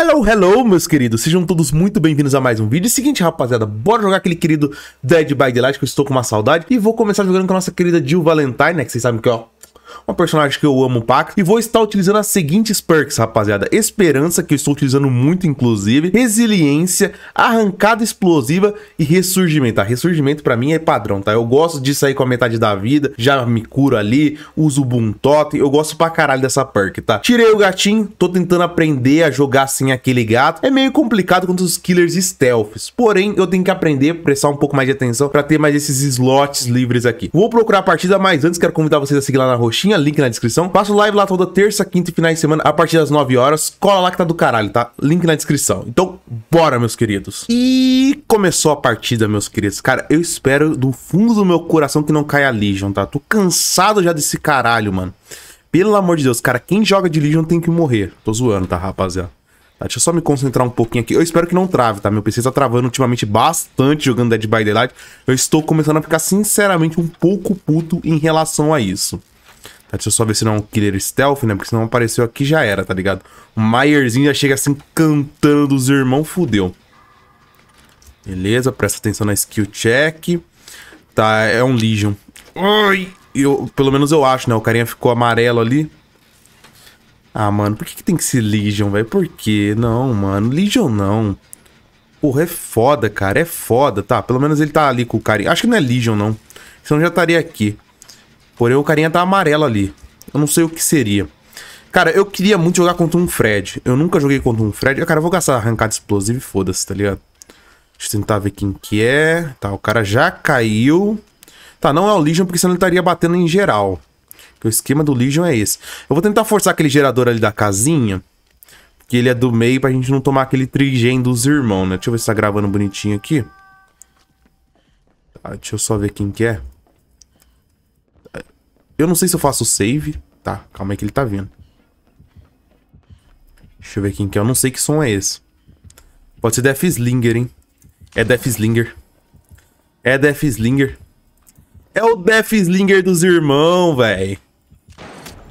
Hello, hello, meus queridos. Sejam todos muito bem-vindos a mais um vídeo. Seguinte, rapaziada, bora jogar aquele querido Dead by Daylight que eu estou com uma saudade. E vou começar jogando com a nossa querida Jill Valentine, né? Que vocês sabem que, ó, uma personagem que eu amo pacto, e vou estar utilizando as seguintes perks, rapaziada. Esperança, que eu estou utilizando muito, inclusive, resiliência, arrancada explosiva e ressurgimento. Tá? Ressurgimento para mim é padrão, tá? Eu gosto disso aí com a metade da vida, já me curo ali, uso o Boom eu gosto pra caralho dessa perk, tá? Tirei o gatinho, tô tentando aprender a jogar sem aquele gato. É meio complicado contra os killers stealths, porém eu tenho que aprender, prestar um pouco mais de atenção para ter mais esses slots livres aqui. Vou procurar a partida, mas antes quero convidar vocês a seguir lá na roxinha. Tinha link na descrição. Passo live lá toda terça, quinta e final de semana, a partir das 9 horas. Cola lá que tá do caralho, tá? Link na descrição. Então, bora, meus queridos. E começou a partida, meus queridos. Cara, eu espero do fundo do meu coração que não caia a Legion, tá? Tô cansado já desse caralho, mano. Pelo amor de Deus, cara, quem joga de Legion tem que morrer. Tô zoando, tá, rapaziada? Tá, deixa eu só me concentrar um pouquinho aqui. Eu espero que não trave, tá? Meu PC tá travando ultimamente bastante jogando Dead by Daylight. Eu estou começando a ficar, sinceramente, um pouco puto em relação a isso. Tá, deixa eu só ver se não é um killer stealth, né? Porque se não apareceu aqui já era, tá ligado? O Myerzinho já chega assim cantando os irmãos, fudeu. Beleza, presta atenção na skill check. Tá, é um Legion. Ai, eu, pelo menos eu acho, né? O carinha ficou amarelo ali. Ah, mano, por que, que tem que ser Legion, velho? Por quê? Não, mano. Legion não. Porra, é foda, cara. É foda. Tá, pelo menos ele tá ali com o carinha. Acho que não é Legion, não. Senão já estaria aqui. Porém, o carinha tá amarelo ali. Eu não sei o que seria. Cara, eu queria muito jogar contra um Fred. Eu nunca joguei contra um Fred. Cara, eu vou gastar arrancada explosiva e foda-se, tá ligado? Deixa eu tentar ver quem que é. Tá, o cara já caiu. Tá, não é o Legion, porque senão ele estaria batendo em geral. Porque o esquema do Legion é esse. Eu vou tentar forçar aquele gerador ali da casinha. Porque ele é do meio pra gente não tomar aquele trigem dos irmãos, né? Deixa eu ver se tá gravando bonitinho aqui. Tá, deixa eu só ver quem que é. Eu não sei se eu faço save. Tá, calma aí que ele tá vindo. Deixa eu ver quem que é. Eu não sei que som é esse. Pode ser Death Slinger, hein? É Death Slinger. É Death Slinger. É o Death Slinger dos irmãos, velho.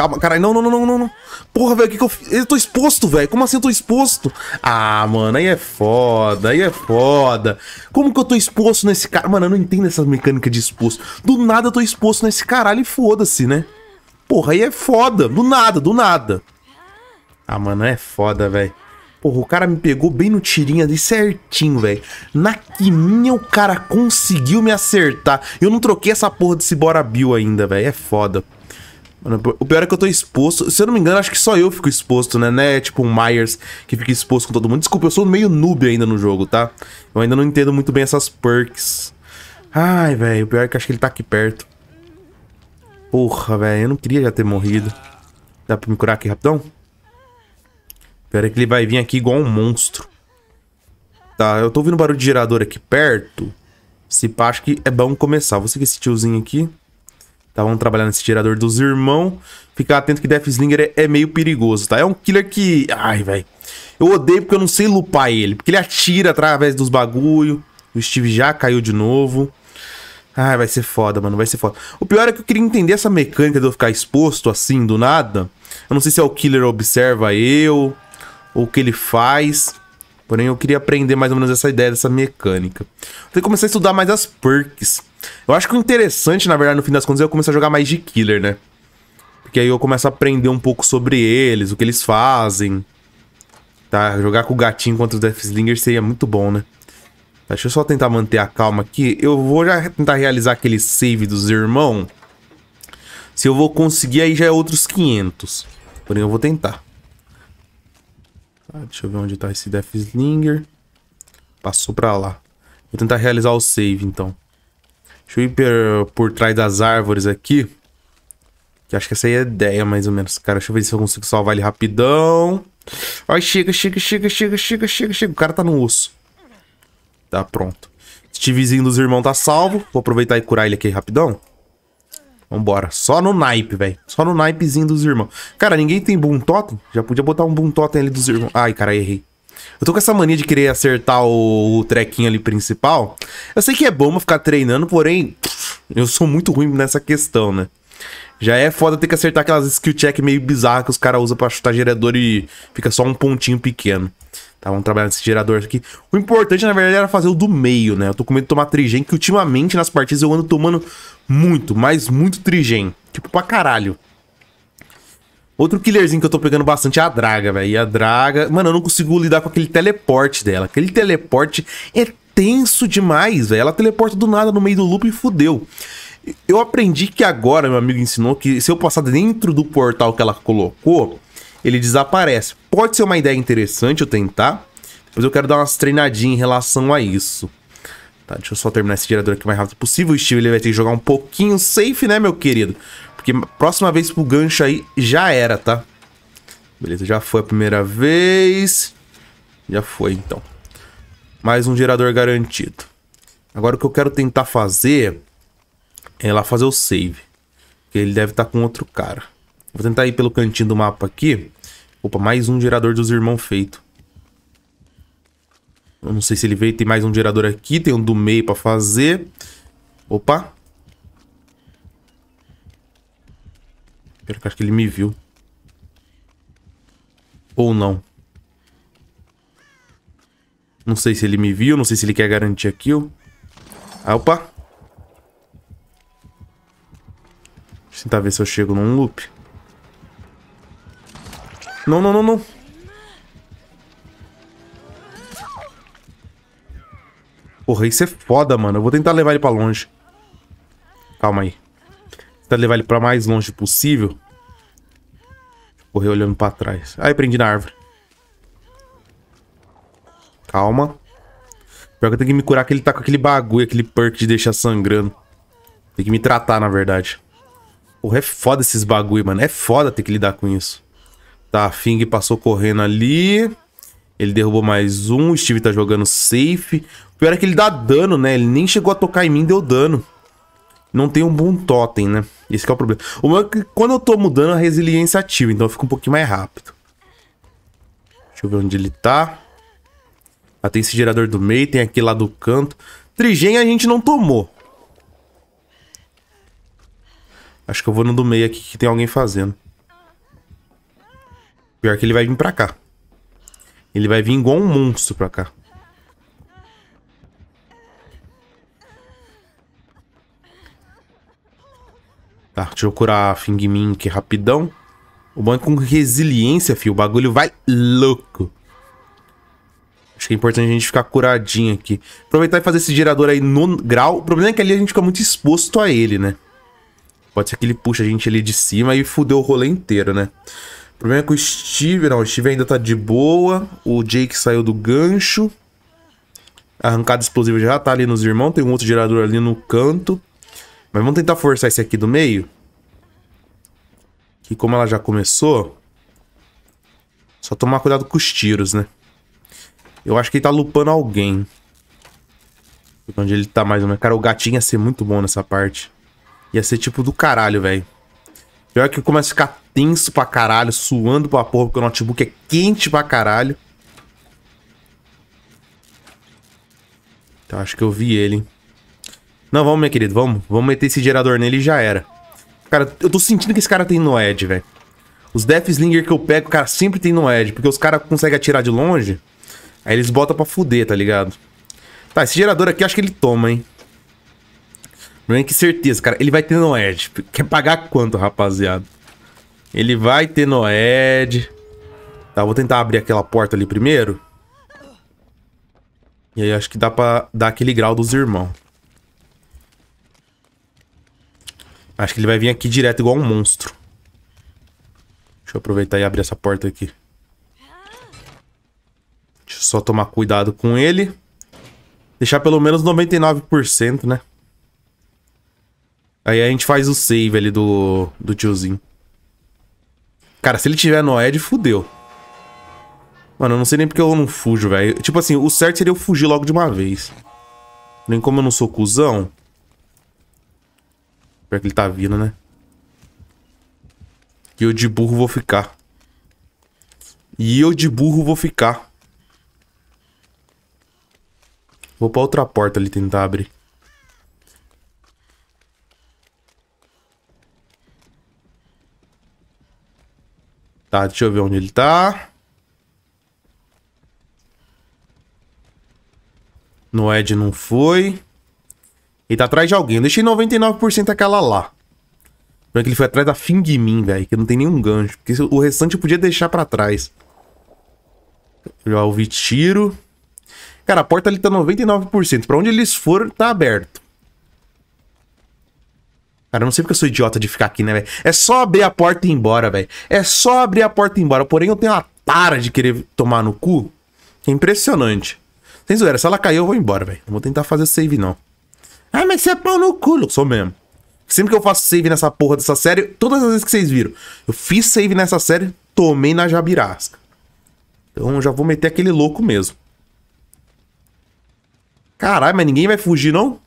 Calma, caralho, não, não, não, não, não. Porra, velho, o que que eu Eu tô exposto, velho. Como assim eu tô exposto? Ah, mano, aí é foda, aí é foda. Como que eu tô exposto nesse cara? Mano, eu não entendo essa mecânica de exposto. Do nada eu tô exposto nesse caralho e foda-se, né? Porra, aí é foda. Do nada, do nada. Ah, mano, é foda, velho. Porra, o cara me pegou bem no tirinho ali certinho, velho. Na quininha o cara conseguiu me acertar. Eu não troquei essa porra desse Bora Bill ainda, velho. É foda. Mano, o pior é que eu tô exposto. Se eu não me engano, acho que só eu fico exposto, né? Não é tipo um Myers que fica exposto com todo mundo. Desculpa, eu sou meio noob ainda no jogo, tá? Eu ainda não entendo muito bem essas perks. Ai, velho, o pior é que acho que ele tá aqui perto. Porra, velho, eu não queria já ter morrido. Dá pra me curar aqui rapidão? O pior é que ele vai vir aqui igual um monstro. Tá, eu tô ouvindo barulho de gerador aqui perto. Se pá, acho que é bom começar. Vou seguir esse tiozinho aqui. Estavam tá, trabalhando nesse gerador dos irmãos. Ficar atento que Deathslinger é, é meio perigoso, tá? É um killer que... Ai, velho. Eu odeio porque eu não sei lupar ele. Porque ele atira através dos bagulho. O Steve já caiu de novo. Ai, vai ser foda, mano. Vai ser foda. O pior é que eu queria entender essa mecânica de eu ficar exposto assim, do nada. Eu não sei se é o killer observa eu. Ou o que ele faz. Porém, eu queria aprender mais ou menos essa ideia, dessa mecânica. Tem que começar a estudar mais as perks. Eu acho que o interessante, na verdade, no fim das contas, é eu começar a jogar mais de killer, né? Porque aí eu começo a aprender um pouco sobre eles, o que eles fazem. Tá, jogar com o gatinho contra o Deathslinger seria muito bom, né? Tá, deixa eu só tentar manter a calma aqui. Eu vou já tentar realizar aquele save dos irmãos. Se eu vou conseguir, aí já é outros 500. Porém, eu vou tentar. Tá, deixa eu ver onde tá esse Deathslinger. Passou pra lá. Vou tentar realizar o save, então. Deixa eu ir por, por trás das árvores aqui. Que acho que essa aí é a ideia, mais ou menos. Cara, deixa eu ver se eu consigo salvar ele rapidão. Ai, chega, chega, chega, chega, chega, chega, chega. O cara tá no osso. Tá, pronto. Stevezinho dos irmãos tá salvo. Vou aproveitar e curar ele aqui rapidão. Vambora. Só no naipe, velho. Só no naipezinho dos irmãos. Cara, ninguém tem boom totem? Já podia botar um boom totem ali dos irmãos. Ai, cara, errei. Eu tô com essa mania de querer acertar o, o trequinho ali principal. Eu sei que é bom ficar treinando, porém, eu sou muito ruim nessa questão, né? Já é foda ter que acertar aquelas skill check meio bizarras que os caras usam pra chutar gerador e fica só um pontinho pequeno. Tá, vamos trabalhar nesse gerador aqui. O importante, na verdade, era fazer o do meio, né? Eu tô com medo de tomar trigem, que ultimamente nas partidas eu ando tomando muito, mas muito trigem. Tipo, pra caralho. Outro killerzinho que eu tô pegando bastante é a Draga, velho. E a Draga... Mano, eu não consigo lidar com aquele teleporte dela. Aquele teleporte é tenso demais, velho. Ela teleporta do nada no meio do loop e fudeu. Eu aprendi que agora, meu amigo ensinou, que se eu passar dentro do portal que ela colocou, ele desaparece. Pode ser uma ideia interessante eu tentar. Depois eu quero dar umas treinadinhas em relação a isso. Tá, deixa eu só terminar esse gerador aqui o mais rápido possível. O Steve ele vai ter que jogar um pouquinho safe, né, meu querido? Porque próxima vez pro gancho aí, já era, tá? Beleza, já foi a primeira vez. Já foi, então. Mais um gerador garantido. Agora o que eu quero tentar fazer é lá fazer o save. Porque ele deve estar tá com outro cara. Vou tentar ir pelo cantinho do mapa aqui. Opa, mais um gerador dos irmãos feito. Eu não sei se ele veio. Tem mais um gerador aqui. Tem um do meio pra fazer. Opa. Pior que acho que ele me viu. Ou não. Não sei se ele me viu, não sei se ele quer garantir a kill. Ah, opa! Deixa eu tentar ver se eu chego num loop. Não, não, não, não. Porra, isso é foda, mano. Eu vou tentar levar ele pra longe. Calma aí tentar levar ele pra mais longe possível. Correr olhando pra trás. Aí, prendi na árvore. Calma. Pior que eu tenho que me curar que ele tá com aquele bagulho, aquele perk de deixar sangrando. Tem que me tratar, na verdade. Porra, é foda esses bagulho, mano. É foda ter que lidar com isso. Tá, Fing passou correndo ali. Ele derrubou mais um. O Steve tá jogando safe. O pior é que ele dá dano, né? Ele nem chegou a tocar em mim, deu dano não tem um bom totem, né? Esse é o problema. O meu é que quando eu tô mudando, a resiliência ativa, então fica um pouquinho mais rápido. Deixa eu ver onde ele tá. Ah, tem esse gerador do meio, tem aquele lá do canto. Trigem a gente não tomou. Acho que eu vou no do meio aqui que tem alguém fazendo. Pior que ele vai vir pra cá. Ele vai vir igual um monstro pra cá. Tá, deixa eu curar a Fingmin aqui rapidão. O bom é com resiliência, fio. O bagulho vai louco. Acho que é importante a gente ficar curadinho aqui. Aproveitar e fazer esse gerador aí no grau. O problema é que ali a gente fica muito exposto a ele, né? Pode ser que ele puxe a gente ali de cima e fudeu o rolê inteiro, né? O problema é que o Steve... Não, o Steve ainda tá de boa. O Jake saiu do gancho. A arrancada explosiva já tá ali nos irmãos. Tem um outro gerador ali no canto. Mas vamos tentar forçar esse aqui do meio. Que como ela já começou... Só tomar cuidado com os tiros, né? Eu acho que ele tá lupando alguém. Onde ele tá mais ou menos. Cara, o gatinho ia ser muito bom nessa parte. Ia ser tipo do caralho, velho. Pior que eu começo a ficar tenso pra caralho, suando pra porra, porque o notebook é quente pra caralho. Então acho que eu vi ele, hein? Não, vamos, meu querido, vamos. Vamos meter esse gerador nele e já era. Cara, eu tô sentindo que esse cara tem no Edge, velho. Os Death Slinger que eu pego, cara, sempre tem no Edge. Porque os caras conseguem atirar de longe. Aí eles botam pra fuder, tá ligado? Tá, esse gerador aqui acho que ele toma, hein? Não que certeza, cara. Ele vai ter no Edge. Quer pagar quanto, rapaziada? Ele vai ter no Edge. Tá, vou tentar abrir aquela porta ali primeiro. E aí acho que dá pra dar aquele grau dos irmãos. Acho que ele vai vir aqui direto igual um monstro. Deixa eu aproveitar e abrir essa porta aqui. Deixa eu só tomar cuidado com ele. Deixar pelo menos 99%, né? Aí a gente faz o save ali do, do tiozinho. Cara, se ele tiver no Ed, fudeu. Mano, eu não sei nem porque eu não fujo, velho. Tipo assim, o certo seria eu fugir logo de uma vez. Nem como eu não sou cuzão, Pior que ele tá vindo, né? E eu de burro vou ficar. E eu de burro vou ficar. Vou pra outra porta ali tentar abrir. Tá, deixa eu ver onde ele tá. No Ed não foi. Ele tá atrás de alguém. Eu deixei 99% aquela lá. Pelo que ele foi atrás da fim de mim, velho. Que não tem nenhum gancho. Porque o restante eu podia deixar pra trás. Já ouvi tiro. Cara, a porta ali tá 99%. Pra onde eles foram, tá aberto. Cara, eu não sei porque eu sou idiota de ficar aqui, né, velho? É só abrir a porta e ir embora, velho. É só abrir a porta e ir embora. Porém, eu tenho uma tara de querer tomar no cu. é impressionante. Sem zoeira, se ela caiu, eu vou embora, velho. Não vou tentar fazer save, não. Ah, mas você é pau no culo. Sou mesmo. Sempre que eu faço save nessa porra dessa série, todas as vezes que vocês viram, eu fiz save nessa série, tomei na jabirasca. Então já vou meter aquele louco mesmo. Caralho, mas ninguém vai fugir, não?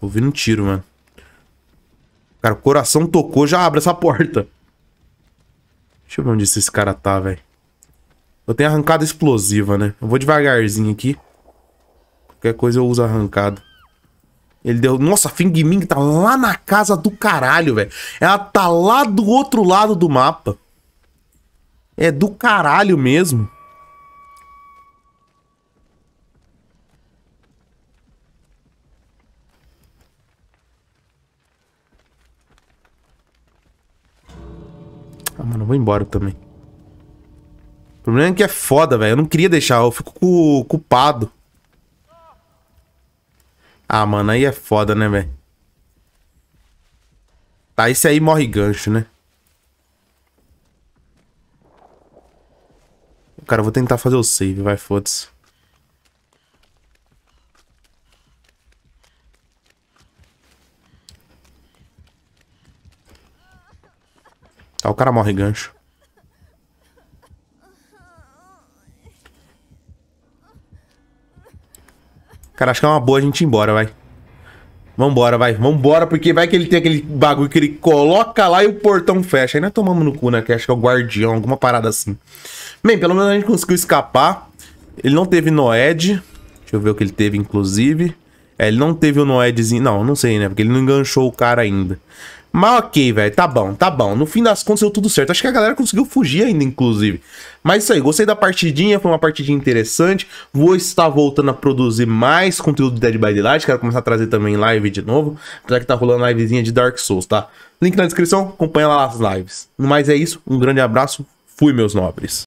Ouvindo um tiro, mano. Cara, o coração tocou, já abre essa porta. Deixa eu ver onde esse cara tá, velho. Eu tenho arrancada explosiva, né? Eu vou devagarzinho aqui. Qualquer coisa eu uso arrancado. Ele deu. Nossa, a Fing Ming tá lá na casa do caralho, velho. Ela tá lá do outro lado do mapa. É do caralho mesmo. Ah, mano, eu vou embora também. O problema é que é foda, velho. Eu não queria deixar, eu fico culpado. Ah, mano, aí é foda, né, velho? Tá, esse aí morre gancho, né? Cara, eu vou tentar fazer o save, vai, foda-se. Tá, o cara morre gancho. Cara, acho que é uma boa a gente ir embora, vai. Vambora, vai. Vambora, porque vai que ele tem aquele bagulho que ele coloca lá e o portão fecha. Aí tomamos no cu, né? Que acho que é o guardião, alguma parada assim. Bem, pelo menos a gente conseguiu escapar. Ele não teve Noed. Deixa eu ver o que ele teve, inclusive. É, ele não teve o Noedzinho. Não, não sei, né? Porque ele não enganchou o cara ainda. Mas ok, velho, tá bom, tá bom. No fim das contas deu tudo certo. Acho que a galera conseguiu fugir ainda, inclusive. Mas isso aí, gostei da partidinha, foi uma partidinha interessante. Vou estar voltando a produzir mais conteúdo de Dead by Daylight, quero começar a trazer também live de novo. Apesar que tá rolando livezinha de Dark Souls, tá? Link na descrição, acompanha lá as lives. No mais é isso, um grande abraço, fui meus nobres.